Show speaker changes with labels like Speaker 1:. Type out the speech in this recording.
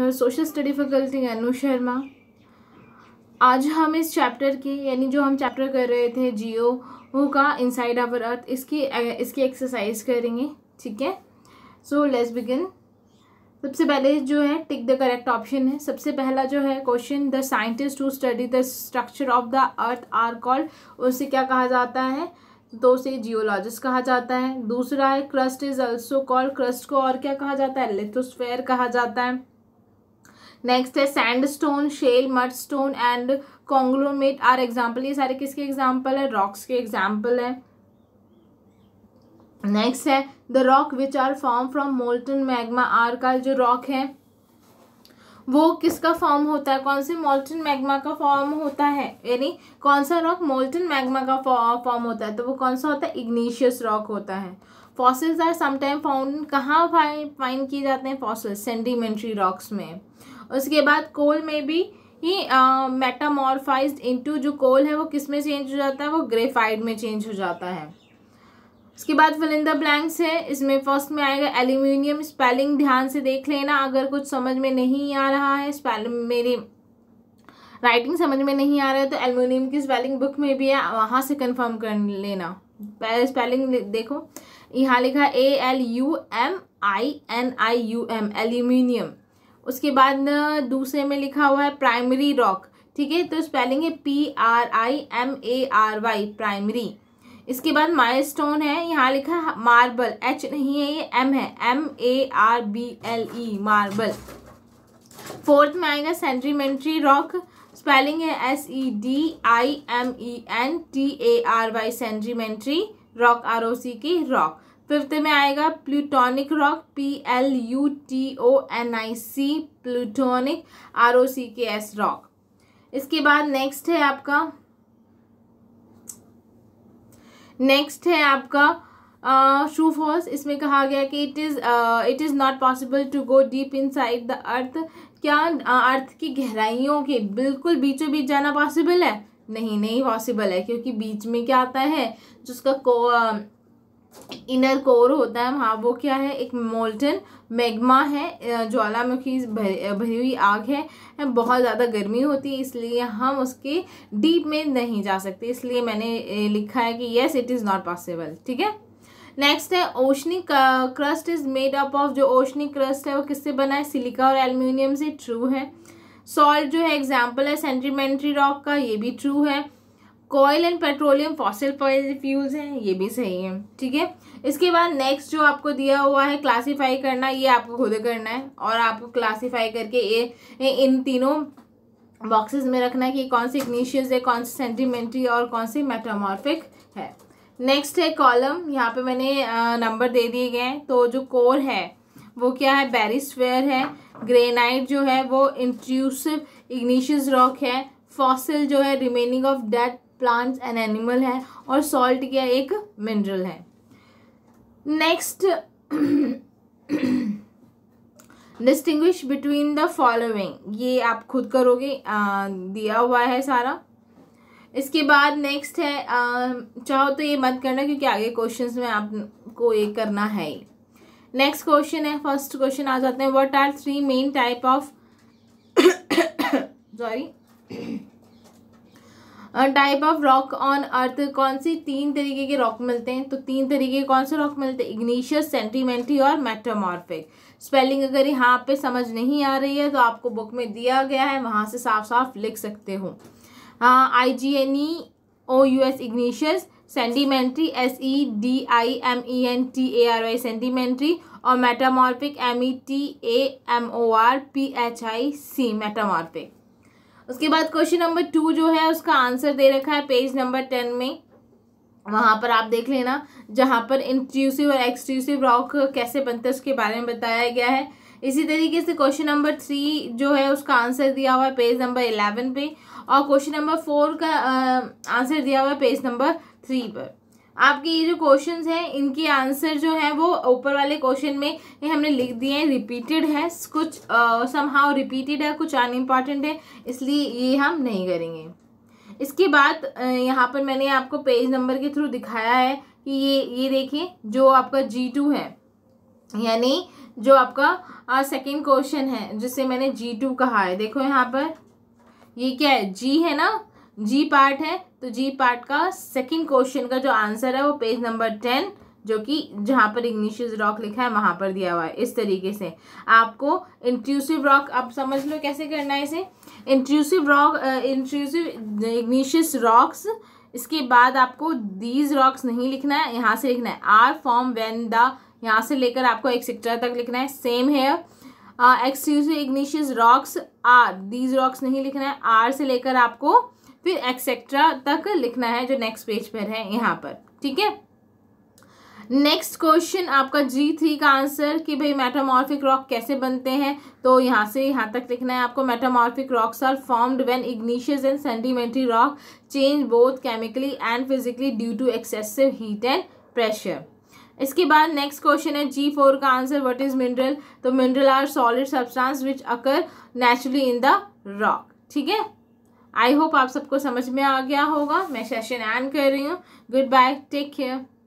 Speaker 1: social study faculty Anu Sharma आज हम इस चैप्टर की यानी जो हम चैप्टर कर रहे थे जियो वो का इनसाइड आवर अर्थ इसकी इसकी एक्सरसाइज करेंगे ठीक है सो लेट्स बिगिन सबसे पहले जो है टिक द करेक्ट ऑप्शन है सबसे पहला जो है question the scientist to study the structure of the earth are called उसे क्या कहा जाता है तो उसे जियोलॉजिस्ट कहा जाता है दूसरा है crust is also called crust को और क्या कहा जाता है लिथोस्फेयर कहा जाता है नेक्स्ट है sandstone shale mudstone and conglomerate are example ये सारे किसके एग्जाम्पल है रॉक्स के एग्जाम्पल है नेक्स्ट है the rock which are form from molten magma are का जो रॉक है वो किसका फॉर्म होता है कौन से मोल्टन मैग्मा का फॉर्म होता है यानी कौन सा रॉक मोल्टन मैग्मा का फॉर्म होता है तो वो कौन सा होता है इग्निशियस रॉक होता है फॉसिल्स आर समटाइम फाउंड कहाँ फाइंड किए जाते हैं फॉसिल्स सेंडिमेंट्री रॉक्स में उसके बाद कोल में भी ही मेटामॉर्फाइज इंटू जो कोल है वो किस में चेंज हो जाता है वो ग्रेफाइड में चेंज हो जाता है उसके बाद फिलिंदा ब्लैंक्स है इसमें फर्स्ट में आएगा एल्यूमिनियम स्पेलिंग ध्यान से देख लेना अगर कुछ समझ में नहीं आ रहा है स्पेलिंग मेरी राइटिंग समझ में नहीं आ रहा है तो एल्यूमिनियम की स्पेलिंग बुक में भी है वहाँ से कन्फर्म कर लेना पहले स्पेलिंग देखो यहाँ लिखा A L U M I N I U M aluminium उसके बाद दूसरे में लिखा हुआ है प्राइमरी रॉक ठीक है तो स्पेलिंग है P R I M A R Y primary इसके बाद माइलस्टोन है यहाँ लिखा है मार्बल एच नहीं है ये एम है M A R B L E marble fourth में आएगा सेंट्रीमेंट्री रॉक स्पेलिंग है S E D I M E N T A R Y sedimentary rock R O C K rock fifth में आएगा plutonic rock P L U T O N I C plutonic R O C K S rock इसके बाद next है आपका next है आपका शू uh, false इसमें कहा गया कि it is it is not possible to go deep inside the earth क्या अर्थ की गहराइयों के बिल्कुल बीचों बीच जाना पॉसिबल है नहीं नहीं पॉसिबल है क्योंकि बीच में क्या आता है जिसका को इनर कोर होता है वहाँ वो क्या है एक मोल्टन मैग्मा है ज्वालामुखी भरी हुई आग है बहुत ज़्यादा गर्मी होती है इसलिए हम उसके डीप में नहीं जा सकते इसलिए मैंने लिखा है कि yes it is not possible ठीक है नेक्स्ट है oceanic crust is made up of जो ओशनी क्रस्ट है वो किससे बना है सिलिका और एल्यूमिनियम से ट्रू है सॉल्ट जो है एग्जाम्पल है सेंटीमेंट्री रॉक का ये भी ट्रू है coal and petroleum fossil fuels हैं ये भी सही है ठीक है इसके बाद नेक्स्ट जो आपको दिया हुआ है क्लासीफाई करना ये आपको खुद करना है और आपको क्लासीफाई करके ये इन तीनों बॉक्सेस में रखना है कि कौन से इग्निशियस है कौन सी सेंटिमेंट्री और कौन सी मेटामॉर्फिक है नेक्स्ट है कॉलम यहाँ पे मैंने नंबर दे दिए गए हैं तो जो कोर है वो क्या है बैरिस्वेयर है ग्रेनाइट जो है वो इंट्रूसिव इग्निशियस रॉक है फॉसिल जो है remaining of dead plants and animal है और सॉल्ट क्या एक मिनरल है next distinguish between the following ये आप खुद करोगे आ, दिया हुआ है सारा इसके बाद नेक्स्ट है आ, चाहो तो ये मत करना क्योंकि आगे क्वेश्चंस में आपको ये करना है ही नेक्स्ट क्वेश्चन है फर्स्ट क्वेश्चन आ जाते हैं what are three main type of sorry type of rock on earth कौन सी तीन तरीके के रॉक मिलते हैं तो तीन तरीके कौन से रॉक मिलते हैं इग्निशियस सेंटीमेंट्री और मेटामॉर्फिक स्पेलिंग अगर यहाँ पे समझ नहीं आ रही है तो आपको बुक में दिया गया है वहाँ से साफ साफ लिख सकते हो I G N E O U S igneous sedimentary S E D I M E N T A R Y sedimentary और metamorphic M E T A M O R P H I C metamorphic उसके बाद question number two जो है उसका answer दे रखा है page number ten में वहाँ पर आप देख लेना जहाँ पर इंट्रूसिव और एक्सट्रूसिव रॉक कैसे बनते हैं उसके बारे में बताया गया है इसी तरीके से क्वेश्चन नंबर थ्री जो है उसका आंसर दिया हुआ है पेज नंबर इलेवन पे और क्वेश्चन नंबर फोर का आंसर दिया हुआ है पेज नंबर थ्री पर आपके ये जो क्वेश्चंस हैं इनके आंसर जो हैं वो ऊपर वाले क्वेश्चन में ये हमने लिख दिए हैं रिपीटेड है कुछ हाउ रिपीटेड है कुछ अन इम्पॉर्टेंट है इसलिए ये हम नहीं करेंगे इसके बाद यहाँ पर मैंने आपको पेज नंबर के थ्रू दिखाया है कि ये ये देखें जो आपका जी टू है यानी जो आपका सेकंड क्वेश्चन है जिसे मैंने जी टू कहा है देखो यहाँ पर ये क्या है जी है ना जी पार्ट है तो जी पार्ट का सेकंड क्वेश्चन का जो आंसर है वो पेज नंबर टेन जो कि जहाँ पर इग्निशियस रॉक लिखा है वहाँ पर दिया हुआ है इस तरीके से आपको इंट्रूसिव रॉक आप समझ लो कैसे करना है इसे intrusive rock intrusive igneous rocks इसके बाद आपको दीज रॉक्स नहीं लिखना है यहाँ से लिखना है आर फॉर्म वेन द यहाँ से लेकर आपको एक्सेट्रा तक लिखना है सेम है excuse igneous rocks are these rocks नहीं लिखना है आर से लेकर आपको फिर एक्सेट्रा तक लिखना है जो नेक्स्ट पेज पर है यहाँ पर ठीक है नेक्स्ट क्वेश्चन आपका जी थ्री का आंसर कि भाई मेटामॉर्फिक रॉक कैसे बनते हैं तो यहाँ से यहाँ तक लिखना है आपको metamorphic rocks are formed when igneous and sedimentary rock change both chemically and physically due to excessive heat and pressure इसके बाद नेक्स्ट क्वेश्चन है जी फोर का आंसर व्हाट इज मिनरल तो mineral are solid substance which occur naturally in the rock ठीक है I hope आप सबको समझ में आ गया होगा मैं सेशन एंड कर रही हूँ गुड बाय टेक केयर